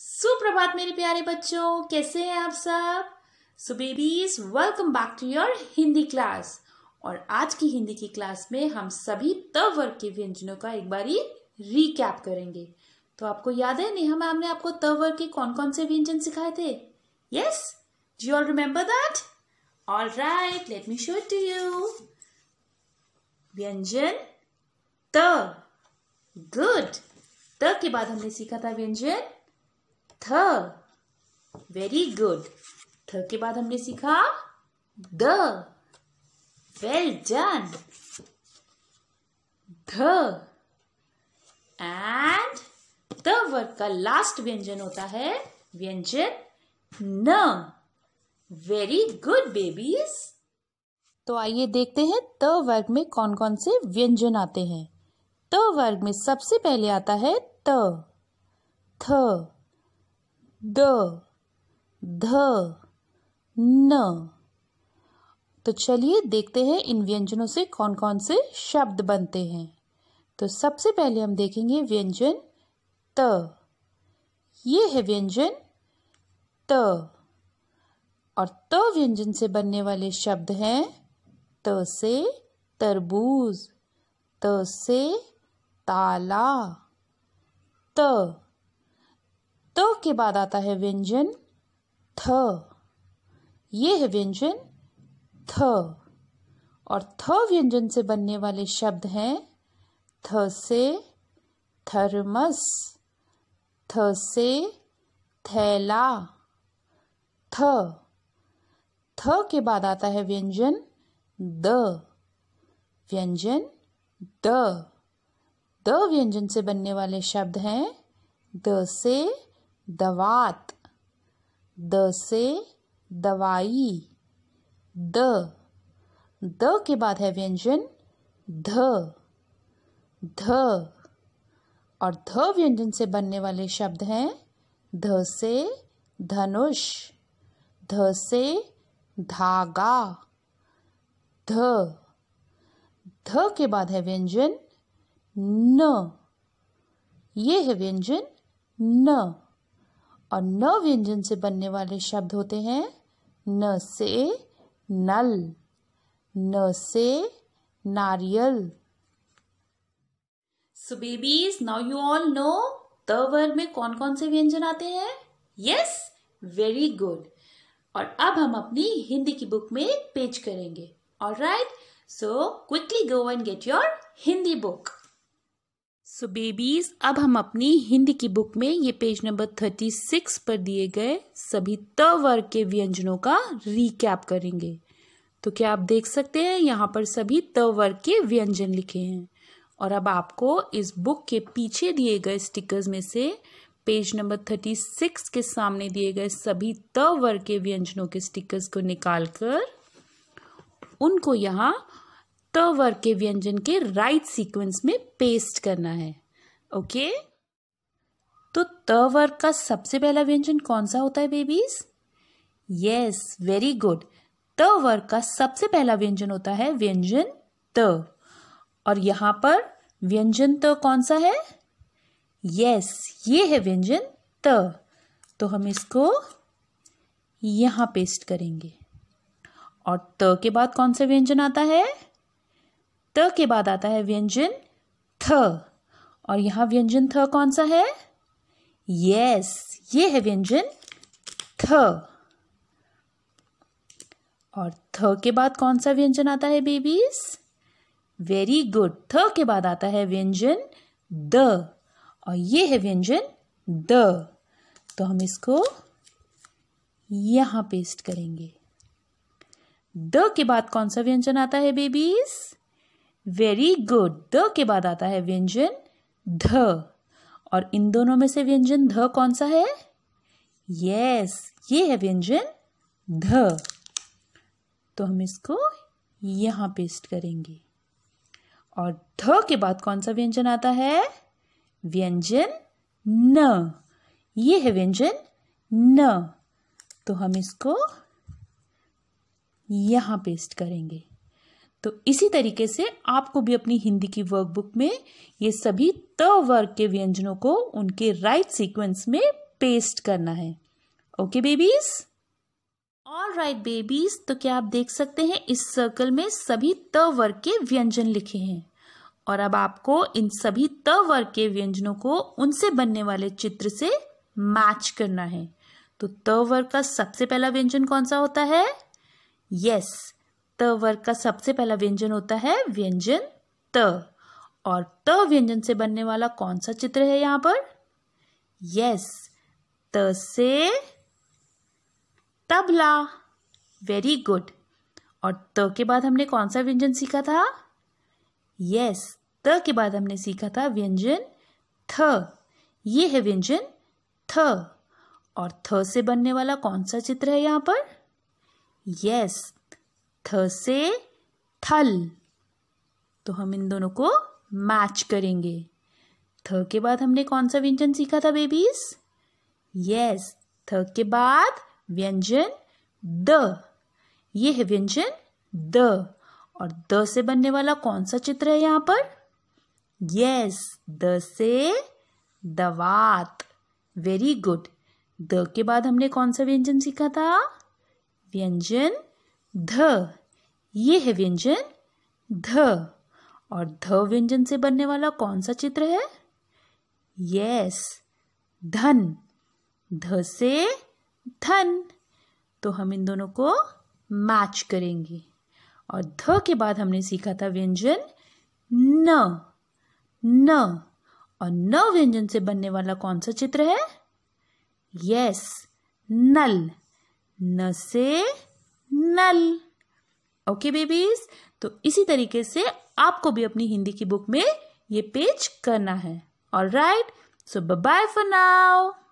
सुप्रभात मेरे प्यारे बच्चों कैसे हैं आप सब so babies welcome back to your Hindi class और आज की हिंदी की क्लास में हम सभी त वर्ग के व्यंजनों का एक बारी रिकैप करेंगे तो आपको याद है नेहा मैम ने आपको त वर्ग के कौन कौन से व्यंजन सिखाए थे yes do all remember that all right let me show to you व्यंजन त गुड त के बाद हमने सीखा था व्यंजन थ वेरी गुड थ के बाद हमने सीखा द वेल डन ध एंड द वर्ड का लास्ट व्यंजन होता है व्यंजन न वेरी गुड बेबीज तो आइए देखते हैं त वर्ग में कौन कौन से व्यंजन आते हैं त वर्ग में सबसे पहले आता है त थ द ध न तो चलिए देखते हैं इन व्यंजनों से कौन कौन से शब्द बनते हैं तो सबसे पहले हम देखेंगे व्यंजन त ये है व्यंजन त और त व्यंजन से बनने वाले शब्द हैं त से तरबूज त से ताला त तो के बाद आता है व्यंजन थ ये है व्यंजन थ और थ व्यंजन से बनने वाले शब्द हैं थ से थर्मस थ से थैला थ थ के बाद आता है व्यंजन द व्यंजन द द व्यंजन से बनने वाले शब्द हैं द से दवात द से दवाई द द के बाद है व्यंजन ध ध और ध व्यंजन से बनने वाले शब्द हैं ध से धनुष ध से धागा ध ध के बाद है व्यंजन न ये है व्यंजन न और न व्यंजन से बनने वाले शब्द होते हैं न से नल न से नारियल so babies now you all know the word में कौन कौन से व्यंजन आते हैं यस वेरी गुड और अब हम अपनी हिंदी की बुक में पेज करेंगे all right so quickly go and get your Hindi book so so babies अब हम अपनी हिंदी की बुक में ये पेज नंबर थर्टी सिक्स पर दिए गए सभी त वर्ग के व्यंजनों का रिकैप करेंगे तो क्या आप देख सकते हैं यहाँ पर सभी त वर्ग के व्यंजन लिखे हैं और अब आपको इस बुक के पीछे दिए गए स्टिकर्स में से पेज नंबर थर्टी सिक्स के सामने दिए गए सभी त वर्ग के व्यंजनों के स्टिकर्स को निकालकर उनको यहाँ वर्ग के व्यंजन के राइट सीक्वेंस में पेस्ट करना है ओके तो त वर्ग का सबसे पहला व्यंजन कौन सा होता है बेबीज यस वेरी गुड त वर्ग का सबसे पहला व्यंजन होता है व्यंजन त और यहां पर व्यंजन त कौन सा है यस ये है व्यंजन त तो हम इसको यहां पेस्ट करेंगे और त के बाद कौन सा व्यंजन आता है ट के बाद आता है व्यंजन थ और यहाँ व्यंजन थ कौन सा है यस ये है व्यंजन थ और थ के बाद कौन सा व्यंजन आता है बेबीज वेरी गुड थ के बाद आता है व्यंजन द और ये है व्यंजन द तो हम इसको यहां पेस्ट करेंगे द के बाद कौन सा व्यंजन आता है बेबीज वेरी गुड द के बाद आता है व्यंजन ध और इन दोनों में से व्यंजन ध कौन सा है यस yes, ये है व्यंजन ध तो हम इसको यहाँ पेस्ट करेंगे और ध के बाद कौन सा व्यंजन आता है व्यंजन न ये है व्यंजन न तो हम इसको यहां पेस्ट करेंगे तो इसी तरीके से आपको भी अपनी हिंदी की वर्कबुक में ये सभी त वर्ग के व्यंजनों को उनके राइट सीक्वेंस में पेस्ट करना है okay babies all right babies तो क्या आप देख सकते हैं इस सर्कल में सभी त वर्ग के व्यंजन लिखे हैं और अब आपको इन सभी त वर्ग के व्यंजनों को उनसे बनने वाले चित्र से मैच करना है तो त वर्ग का सबसे पहला व्यंजन कौन सा होता है यस yes, त वर्ग का सबसे पहला व्यंजन होता है व्यंजन त और त व्यंजन से बनने वाला कौन सा चित्र है यहां पर यस त से तबला वेरी गुड और त के बाद हमने कौन सा व्यंजन सीखा था यस त के बाद हमने सीखा था व्यंजन थ ये है व्यंजन थ और थ से बनने वाला कौन सा चित्र है यहां पर यस थ से थल तो हम इन दोनों को मैच करेंगे थ के बाद हमने कौन सा व्यंजन सीखा था बेबीज यस थ के बाद व्यंजन द ये है व्यंजन द और द से बनने वाला कौन सा चित्र है यहाँ पर यस द से दवात वेरी गुड द के बाद हमने कौन सा व्यंजन सीखा था व्यंजन ध ये है व्यंजन ध और ध व्यंजन से बनने वाला कौन सा चित्र है यस धन ध से धन तो हम इन दोनों को मैच करेंगे और ध के बाद हमने सीखा था व्यंजन न न और न व्यंजन से बनने वाला कौन सा चित्र है यस नल न से नल ओके बेबीज तो इसी तरीके से आपको भी अपनी हिंदी की बुक में ये पेज करना है और right so bye for now